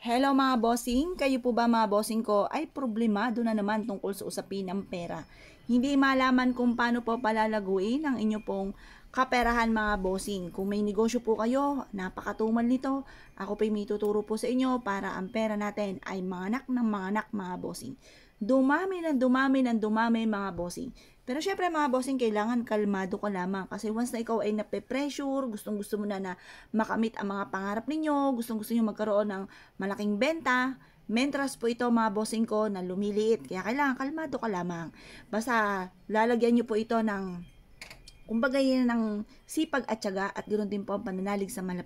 Hello mga bossing, kayo po ba mga bossing ko ay problemado na naman tungkol sa usapin ng pera. Hindi malaman kung paano po palalaguin ang inyo pong kaperahan mga bossing. Kung may negosyo po kayo, napakatumal nito. Ako po may tuturo po sa inyo para ang pera natin ay manak ng manak mga bossing dumami ng dumami ng dumami mga bossing. Pero syempre mga bossing, kailangan kalmado ka lamang. Kasi once na ikaw ay nape-pressure, gustong gusto mo na na makamit ang mga pangarap ninyo, gustong gusto nyo magkaroon ng malaking benta, Mentras po ito mga bossing ko na lumiliit. Kaya kailangan kalmado ka lamang. Basta lalagyan nyo po ito ng Kumbaga yan ang sipag at syaga at ganoon din po ang pananalig sa mga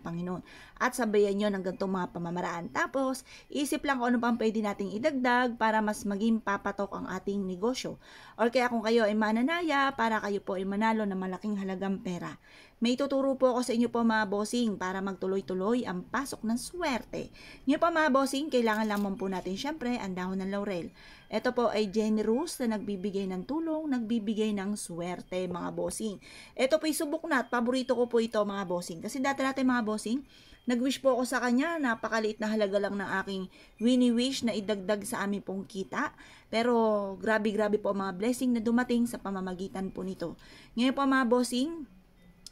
At sabayan nyo ng ganitong mga pamamaraan. Tapos, isip lang kung ano pang pwede nating idagdag para mas maging papatok ang ating negosyo. Or kaya kung kayo ay mananaya, para kayo po ay manalo ng malaking halagang pera. May tuturo po ako sa inyo po mga bossing para magtuloy-tuloy ang pasok ng swerte. Ngayon po mga bossing, kailangan lamang po natin syempre ang dahon ng laurel. Ito po ay generous na nagbibigay ng tulong, nagbibigay ng swerte mga bossing. Ito po ay subok na at paborito ko po ito mga bossing. Kasi dati natin mga bossing, nagwish po ako sa kanya, napakaliit na halaga lang ng aking wini-wish na idagdag sa amin pong kita. Pero grabe-grabe po mga blessing na dumating sa pamamagitan po nito. Ngayon po mga bossing,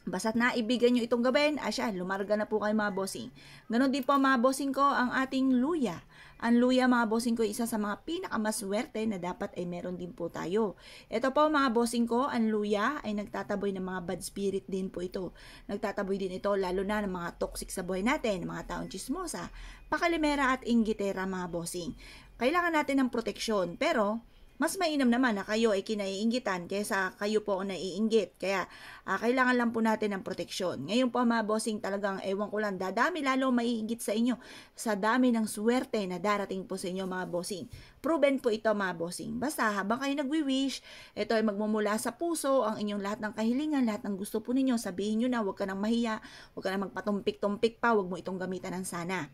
Basta't naibigan nyo itong gabin, asya, lumarga na po kayo mga bossing. Ganon din po mga bossing ko ang ating luya. Ang luya mga bossing ko isa sa mga pinakamaswerte na dapat ay meron din po tayo. Ito po mga bossing ko, ang luya ay nagtataboy ng mga bad spirit din po ito. Nagtataboy din ito lalo na ng mga toxic sa buhay natin, mga taong chismosa, pakalimera at inggitera mga bossing. Kailangan natin ng proteksyon pero mas mainam naman na kayo ay kinaiinggitan kaysa kayo po ang naiinggit. Kaya uh, kailangan lang po natin ng proteksyon. Ngayon po mga bossing talagang ewan ko lang dadami lalo maiinggit sa inyo sa dami ng swerte na darating po sa inyo mga bossing. Proven po ito mga bossing. Basta habang kayo nagwi-wish, ito ay magmumula sa puso ang inyong lahat ng kahilingan, lahat ng gusto po ninyo. Sabihin nyo na huwag ka nang mahiya, huwag ka nang magpatumpik-tumpik pa, huwag mo itong gamitan ng sana.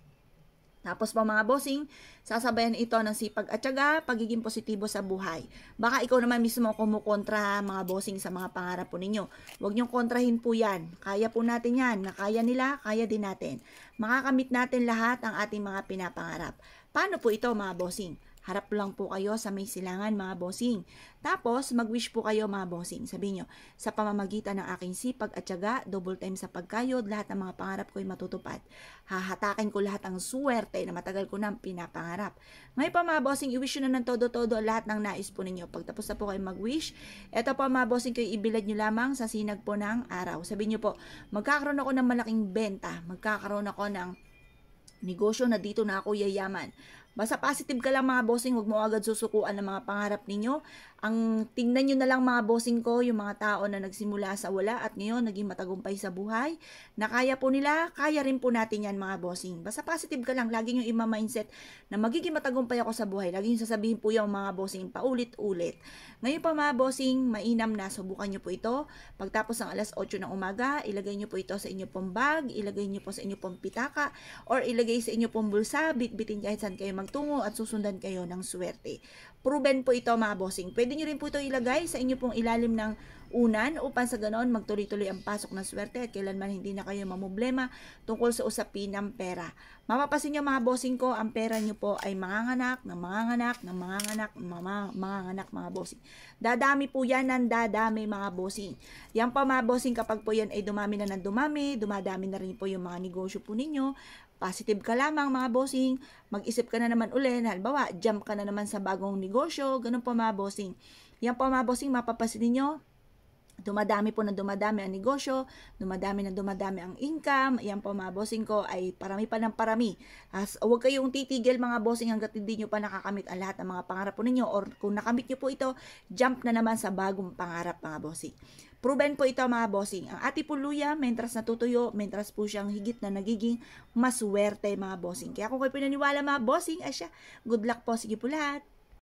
Tapos po mga bossing, sasabayan ito ng sipag at syaga, pagiging positibo sa buhay. Baka ikaw naman mismo kumukontra mga bossing sa mga pangarap po ninyo. Huwag niyong kontrahin po yan. Kaya po natin yan. Nakaya nila, kaya din natin. Makakamit natin lahat ang ating mga pinapangarap. Paano po ito mga bossing? Harap lang po kayo sa may silangan mga bossing. Tapos, mag-wish po kayo mga bossing. Sabi nyo, sa pamamagitan ng aking sipag at syaga, double time sa pagkayod, lahat ng mga pangarap ko ay matutupad. Hahatakin ko lahat ang suwerte na matagal ko nang pinapangarap. Ngayon pa mga bossing, i-wish nyo na ng todo-todo lahat ng nais po ninyo. Pagtapos na po kayo mag-wish, eto po, mga bossing kayo ibilad nyo lamang sa sinag po ng araw. Sabi nyo po, magkakaroon ako ng malaking benta, magkakaroon ako ng negosyo na dito na ako yayaman. Basta positive ka lang mga bossing, huwag mo agad susukuan ng mga pangarap ninyo. Ang tingnan nyo na lang mga bossing ko, yung mga tao na nagsimula sa wala at ngayon naging matagumpay sa buhay, na kaya po nila, kaya rin po natin yan mga bossing. Basta positive ka lang, laging nyo ima-mindset na magiging matagumpay ako sa buhay. Lagi nyo sasabihin po yung mga bossing paulit-ulit. Ngayon pa mga bossing, mainam na, subukan nyo po ito. Pagtapos ng alas 8 ng umaga, ilagay nyo po ito sa inyo pong bag, ilagay nyo po sa inyo pong pitaka, or ilagay sa inyo pong bulsa, bitbitin kahit saan kayo mag magtungo at susundan kayo ng swerte. Proven po ito mga bossing. Pwede nyo rin po ito ilagay sa inyo pong ilalim ng unan upang sa ganoon magtuloy-tuloy ang pasok ng swerte at kailanman hindi na kayo mamoblema tungkol sa usapin ng pera. Mapapasin nyo mga bossing ko, ang pera nyo po ay manganganak, ng manganganak, ng manganganak, mga, manganganak mga bossing. Dadami po yan ng dadami mga bossing. Yan pa mga bossing kapag po yan ay dumami na ng dumami, dumadami na rin po yung mga negosyo po ninyo, Positive ka lamang mga bossing, mag-isip ka na naman uli, halimbawa, jump ka na naman sa bagong negosyo, ganun po mga bossing. Yan po mga bossing, mapapasin ninyo, dumadami po na dumadami ang negosyo, dumadami na dumadami ang income, yan po mga bossing ko ay parami pa ng parami. As, huwag kayong titigil mga bossing hanggat hindi nyo pa nakakamit ang lahat ng mga pangarap po ninyo or kung nakamit nyo po ito, jump na naman sa bagong pangarap mga bossing. Proven po ito mga bossing. Ang ati po luya, mentras natutuyo, mentras po siyang higit na nagiging maswerte mga bossing. Kaya kung kayo pinaniwala mga bossing, ay siya, good luck po, sige po lahat.